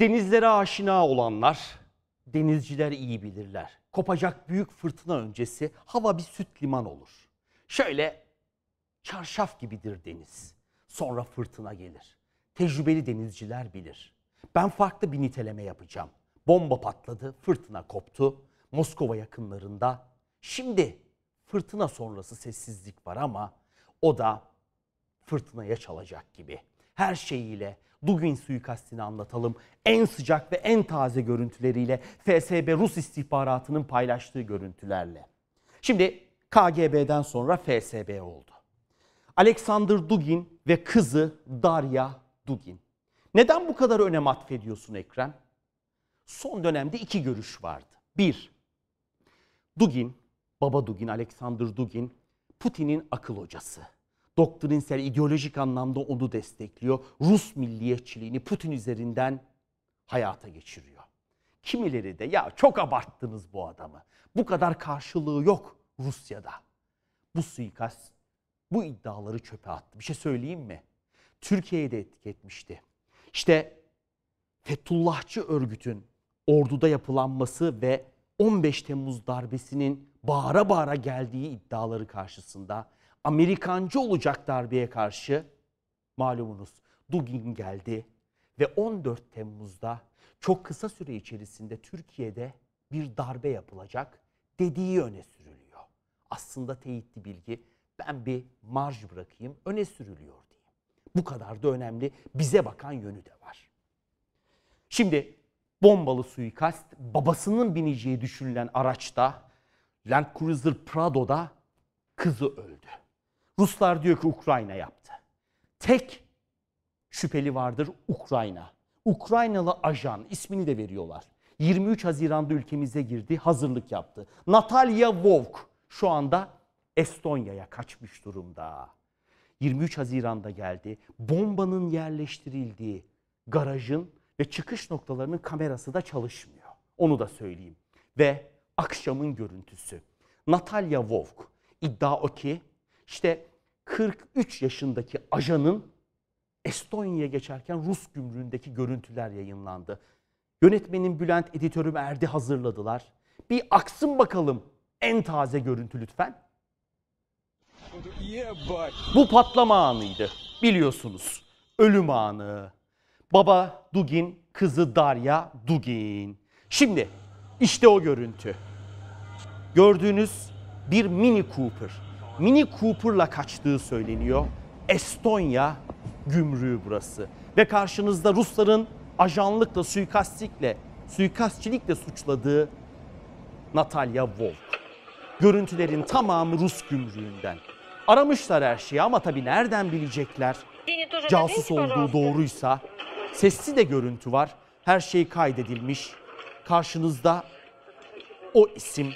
Denizlere aşina olanlar, denizciler iyi bilirler. Kopacak büyük fırtına öncesi hava bir süt liman olur. Şöyle çarşaf gibidir deniz. Sonra fırtına gelir. Tecrübeli denizciler bilir. Ben farklı bir niteleme yapacağım. Bomba patladı, fırtına koptu. Moskova yakınlarında. Şimdi fırtına sonrası sessizlik var ama o da fırtınaya çalacak gibi. Her şeyiyle Dugin suikastini anlatalım. En sıcak ve en taze görüntüleriyle FSB Rus istihbaratının paylaştığı görüntülerle. Şimdi KGB'den sonra FSB oldu. Alexander Dugin ve kızı Darya Dugin. Neden bu kadar önem atfediyorsun Ekrem? Son dönemde iki görüş vardı. Bir, Dugin, baba Dugin, Alexander Dugin, Putin'in akıl hocası doktrinsel, ideolojik anlamda onu destekliyor. Rus milliyetçiliğini Putin üzerinden hayata geçiriyor. Kimileri de ya çok abarttınız bu adamı. Bu kadar karşılığı yok Rusya'da. Bu suikast bu iddiaları çöpe attı. Bir şey söyleyeyim mi? Türkiye'ye de etki İşte Fethullahçı örgütün orduda yapılanması ve 15 Temmuz darbesinin bağıra bağıra geldiği iddiaları karşısında Amerikancı olacak darbeye karşı malumunuz Dugin geldi ve 14 Temmuz'da çok kısa süre içerisinde Türkiye'de bir darbe yapılacak dediği öne sürülüyor. Aslında teyitli bilgi ben bir marj bırakayım öne sürülüyor diye. Bu kadar da önemli bize bakan yönü de var. Şimdi bombalı suikast babasının bineceği düşünülen araçta Land Cruiser Prado'da kızı öldü. Ruslar diyor ki Ukrayna yaptı. Tek şüpheli vardır Ukrayna. Ukraynalı ajan ismini de veriyorlar. 23 Haziran'da ülkemize girdi, hazırlık yaptı. Natalya Volk şu anda Estonya'ya kaçmış durumda. 23 Haziran'da geldi. Bombanın yerleştirildiği garajın ve çıkış noktalarının kamerası da çalışmıyor. Onu da söyleyeyim. Ve akşamın görüntüsü. Natalya Volk iddia o ki işte 43 yaşındaki ajanın Estonya'ya geçerken Rus gümrüğündeki görüntüler yayınlandı. Yönetmenin Bülent editörüm Erdi hazırladılar. Bir aksın bakalım en taze görüntü lütfen. Bu patlama anıydı biliyorsunuz. Ölüm anı. Baba Dugin, kızı Darya Dugin. Şimdi işte o görüntü. Gördüğünüz bir Mini Cooper. Mini Cooper'la kaçtığı söyleniyor. Estonya gümrüğü burası. Ve karşınızda Rusların ajanlıkla, suikastlikle, suikastçilikle suçladığı Natalya Volk. Görüntülerin tamamı Rus gümrüğünden. Aramışlar her şeyi ama tabii nereden bilecekler? Casus olduğu doğruysa sesli de görüntü var. Her şey kaydedilmiş. Karşınızda o isim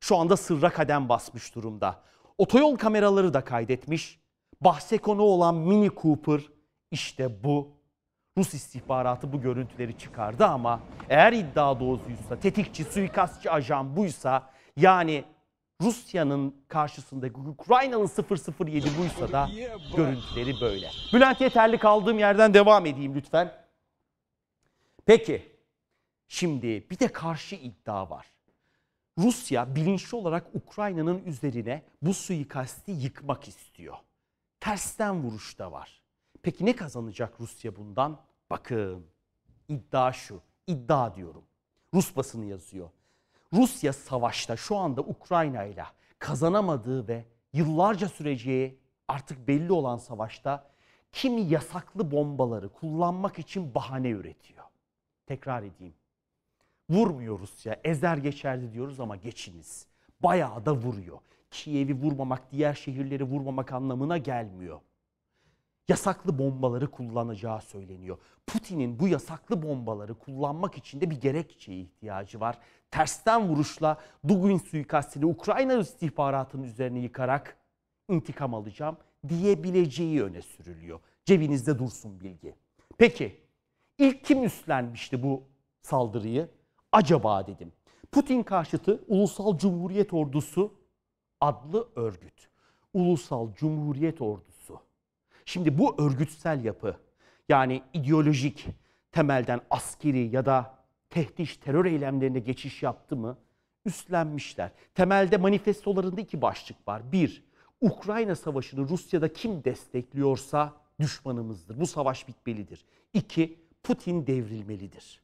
şu anda sırra kadem basmış durumda. Otoyol kameraları da kaydetmiş. Bahse konu olan Mini Cooper işte bu. Rus istihbaratı bu görüntüleri çıkardı ama eğer iddia doğruysa, tetikçi, suikastçı ajan buysa yani Rusya'nın karşısında Ukrayna'nın 007 buysa da görüntüleri böyle. Bülent Yeterli kaldığım yerden devam edeyim lütfen. Peki şimdi bir de karşı iddia var. Rusya bilinçli olarak Ukrayna'nın üzerine bu suikasti yıkmak istiyor. Tersten vuruş da var. Peki ne kazanacak Rusya bundan? Bakın iddia şu. İddia diyorum. Rus basını yazıyor. Rusya savaşta şu anda Ukrayna ile kazanamadığı ve yıllarca süreceği artık belli olan savaşta kimi yasaklı bombaları kullanmak için bahane üretiyor. Tekrar edeyim. Vurmuyoruz ya ezer geçerdi diyoruz ama geçiniz. Bayağı da vuruyor. Kiev'i vurmamak diğer şehirleri vurmamak anlamına gelmiyor. Yasaklı bombaları kullanacağı söyleniyor. Putin'in bu yasaklı bombaları kullanmak için de bir gerekçeye ihtiyacı var. Tersten vuruşla Dugin suikastini Ukrayna istihbaratının üzerine yıkarak intikam alacağım diyebileceği öne sürülüyor. Cebinizde dursun bilgi. Peki ilk kim üstlenmişti bu saldırıyı? acaba dedim. Putin karşıtı Ulusal Cumhuriyet Ordusu adlı örgüt. Ulusal Cumhuriyet Ordusu. Şimdi bu örgütsel yapı yani ideolojik temelden askeri ya da tehdit terör eylemlerine geçiş yaptı mı? Üstlenmişler. Temelde manifestolarında iki başlık var. Bir, Ukrayna Savaşı'nı Rusya'da kim destekliyorsa düşmanımızdır. Bu savaş bitmelidir. İki, Putin devrilmelidir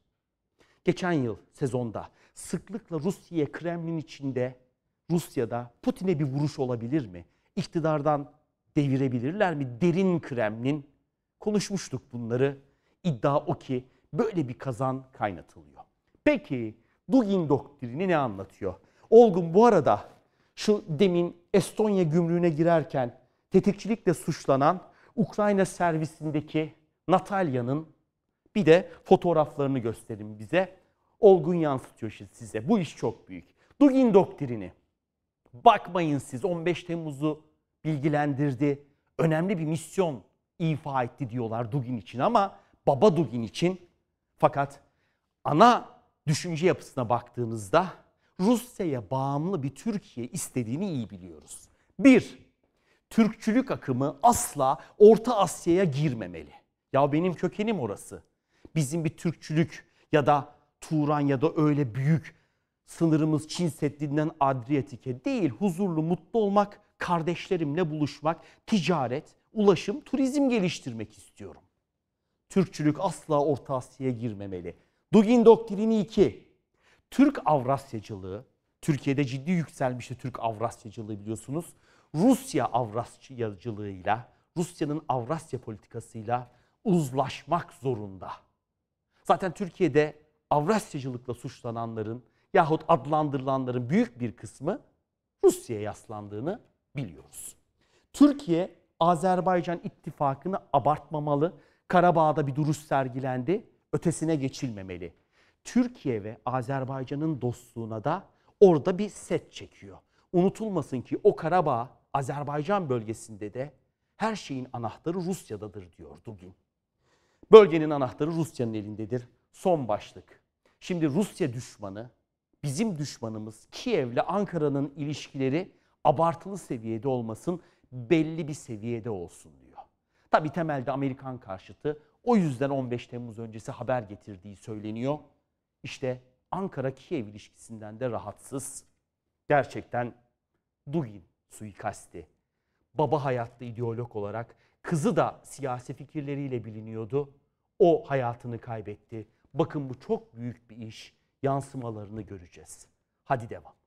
geçen yıl sezonda sıklıkla Rusya'ya Kremlin içinde Rusya'da Putin'e bir vuruş olabilir mi? İktidardan devirebilirler mi? Derin Kremlin konuşmuştuk bunları. İddia o ki böyle bir kazan kaynatılıyor. Peki Dugin doktrini ne anlatıyor? Olgun bu arada şu demin Estonya gümrüğüne girerken tetikçilikle suçlanan Ukrayna servisindeki Natalya'nın bir de fotoğraflarını gösterin bize. Olgun yansıtıyor size. Bu iş çok büyük. Dugin doktrini. Bakmayın siz 15 Temmuz'u bilgilendirdi. Önemli bir misyon ifa etti diyorlar Dugin için ama baba Dugin için. Fakat ana düşünce yapısına baktığınızda Rusya'ya bağımlı bir Türkiye istediğini iyi biliyoruz. Bir, Türkçülük akımı asla Orta Asya'ya girmemeli. Ya benim kökenim orası. Bizim bir Türkçülük ya da Turan ya da öyle büyük sınırımız Çin Seddi'nden Adriyatik'e değil. Huzurlu, mutlu olmak, kardeşlerimle buluşmak, ticaret, ulaşım, turizm geliştirmek istiyorum. Türkçülük asla Orta Asya'ya girmemeli. Dugin doktrini 2. Türk Avrasyacılığı, Türkiye'de ciddi yükselmişti Türk Avrasyacılığı biliyorsunuz. Rusya Avrasyacılığıyla, Rusya'nın Avrasya politikasıyla uzlaşmak zorunda. Zaten Türkiye'de Avrasyacılıkla suçlananların yahut adlandırılanların büyük bir kısmı Rusya'ya yaslandığını biliyoruz. Türkiye Azerbaycan ittifakını abartmamalı. Karabağ'da bir duruş sergilendi. Ötesine geçilmemeli. Türkiye ve Azerbaycan'ın dostluğuna da orada bir set çekiyor. Unutulmasın ki o Karabağ Azerbaycan bölgesinde de her şeyin anahtarı Rusya'dadır diyor Dugin. Bölgenin anahtarı Rusya'nın elindedir. Son başlık. Şimdi Rusya düşmanı, bizim düşmanımız Kiev'le Ankara'nın ilişkileri abartılı seviyede olmasın, belli bir seviyede olsun diyor. Tabi temelde Amerikan karşıtı. O yüzden 15 Temmuz öncesi haber getirdiği söyleniyor. İşte Ankara-Kiev ilişkisinden de rahatsız. Gerçekten Dugin suikasti. Baba hayatta ideolog olarak kızı da siyasi fikirleriyle biliniyordu. O hayatını kaybetti. Bakın bu çok büyük bir iş. Yansımalarını göreceğiz. Hadi devam.